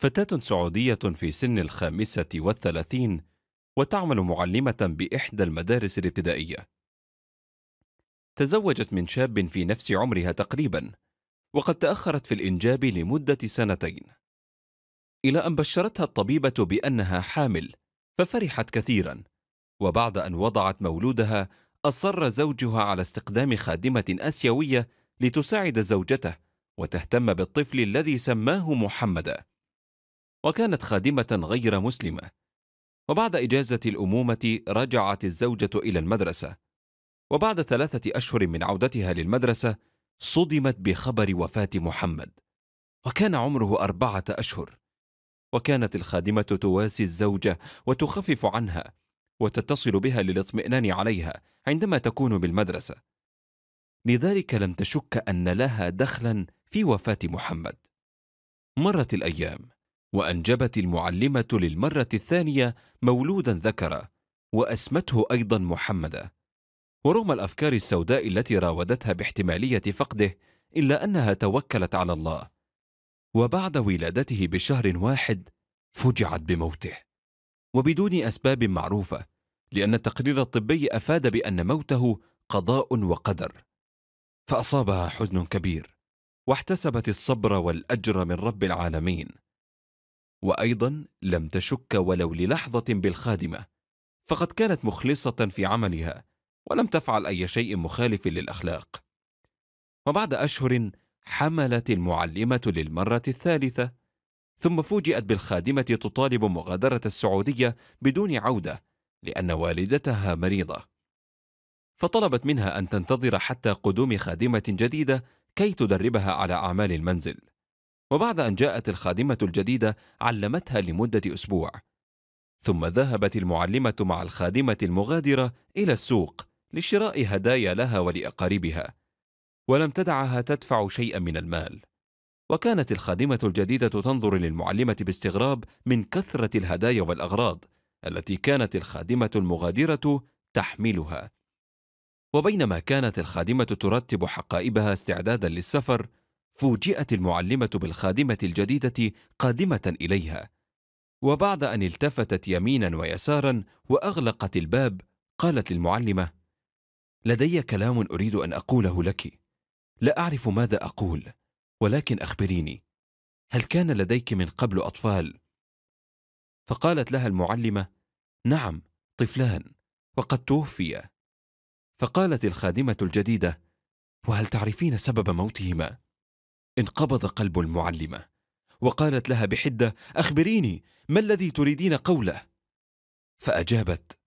فتاة سعودية في سن الخامسة والثلاثين وتعمل معلمة بإحدى المدارس الابتدائية. تزوجت من شاب في نفس عمرها تقريبا، وقد تأخرت في الإنجاب لمدة سنتين. إلى أن بشرتها الطبيبة بأنها حامل، ففرحت كثيرا، وبعد أن وضعت مولودها أصر زوجها على استخدام خادمة آسيوية لتساعد زوجته وتهتم بالطفل الذي سماه محمدا. وكانت خادمة غير مسلمة وبعد إجازة الأمومة رجعت الزوجة إلى المدرسة وبعد ثلاثة أشهر من عودتها للمدرسة صدمت بخبر وفاة محمد وكان عمره أربعة أشهر وكانت الخادمة تواسي الزوجة وتخفف عنها وتتصل بها للاطمئنان عليها عندما تكون بالمدرسة لذلك لم تشك أن لها دخلا في وفاة محمد مرت الأيام وأنجبت المعلمة للمرة الثانية مولودا ذكرا وأسمته أيضا محمدا ورغم الأفكار السوداء التي راودتها باحتمالية فقده إلا أنها توكلت على الله وبعد ولادته بشهر واحد فجعت بموته وبدون أسباب معروفة لأن التقرير الطبي أفاد بأن موته قضاء وقدر فأصابها حزن كبير واحتسبت الصبر والأجر من رب العالمين وايضا لم تشك ولو للحظه بالخادمه فقد كانت مخلصه في عملها ولم تفعل اي شيء مخالف للاخلاق وبعد اشهر حملت المعلمه للمره الثالثه ثم فوجئت بالخادمه تطالب مغادره السعوديه بدون عوده لان والدتها مريضه فطلبت منها ان تنتظر حتى قدوم خادمه جديده كي تدربها على اعمال المنزل وبعد أن جاءت الخادمة الجديدة علمتها لمدة أسبوع ثم ذهبت المعلمة مع الخادمة المغادرة إلى السوق لشراء هدايا لها ولأقاربها ولم تدعها تدفع شيئا من المال وكانت الخادمة الجديدة تنظر للمعلمة باستغراب من كثرة الهدايا والأغراض التي كانت الخادمة المغادرة تحملها وبينما كانت الخادمة ترتب حقائبها استعدادا للسفر فوجئت المعلمة بالخادمة الجديدة قادمة إليها وبعد أن التفتت يمينا ويسارا وأغلقت الباب قالت للمعلمة لدي كلام أريد أن أقوله لك لا أعرف ماذا أقول ولكن أخبريني هل كان لديك من قبل أطفال؟ فقالت لها المعلمة نعم طفلان وقد توفيا فقالت الخادمة الجديدة وهل تعرفين سبب موتهما؟ انقبض قلب المعلمة وقالت لها بحدة أخبريني ما الذي تريدين قوله؟ فأجابت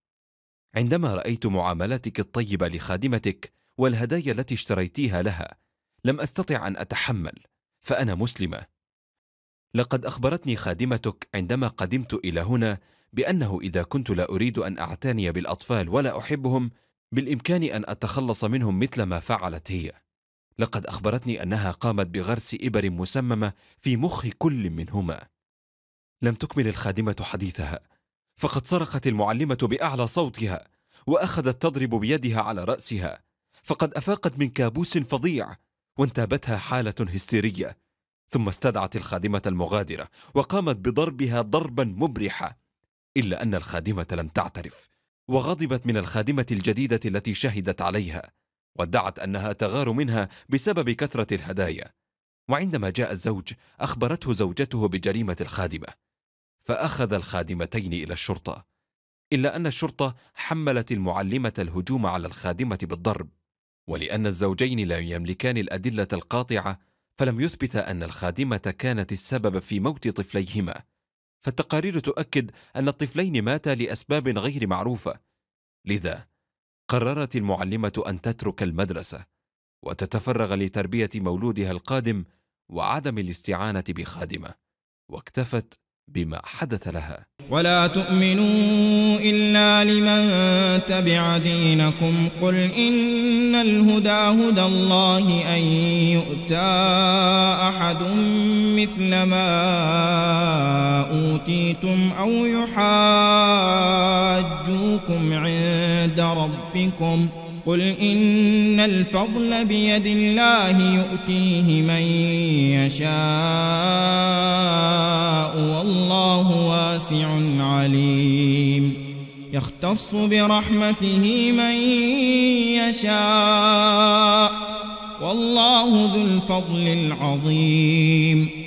عندما رأيت معاملتك الطيبة لخادمتك والهدايا التي اشتريتيها لها لم أستطع أن أتحمل فأنا مسلمة لقد أخبرتني خادمتك عندما قدمت إلى هنا بأنه إذا كنت لا أريد أن أعتني بالأطفال ولا أحبهم بالإمكان أن أتخلص منهم مثل ما فعلت هي لقد أخبرتني أنها قامت بغرس إبر مسممة في مخ كل منهما. لم تكمل الخادمة حديثها، فقد صرخت المعلمة بأعلى صوتها، وأخذت تضرب بيدها على رأسها، فقد أفاقت من كابوس فظيع، وانتابتها حالة هستيرية. ثم استدعت الخادمة المغادرة، وقامت بضربها ضربا مبرحا، إلا أن الخادمة لم تعترف، وغضبت من الخادمة الجديدة التي شهدت عليها، وادعت أنها تغار منها بسبب كثرة الهدايا وعندما جاء الزوج أخبرته زوجته بجريمة الخادمة فأخذ الخادمتين إلى الشرطة إلا أن الشرطة حملت المعلمة الهجوم على الخادمة بالضرب ولأن الزوجين لا يملكان الأدلة القاطعة فلم يثبت أن الخادمة كانت السبب في موت طفليهما فالتقارير تؤكد أن الطفلين ماتا لأسباب غير معروفة لذا قررت المعلمة أن تترك المدرسة وتتفرغ لتربية مولودها القادم وعدم الاستعانة بخادمة واكتفت بما حدث لها ولا تؤمنوا إلا لمن تبع دينكم قل إن الهدى هدى الله أن يؤتى أحد مثل ما أوتيتم أو يحاسب ربكم قل إن الفضل بيد الله يؤتيه من يشاء والله واسع عليم يختص برحمته من يشاء والله ذو الفضل العظيم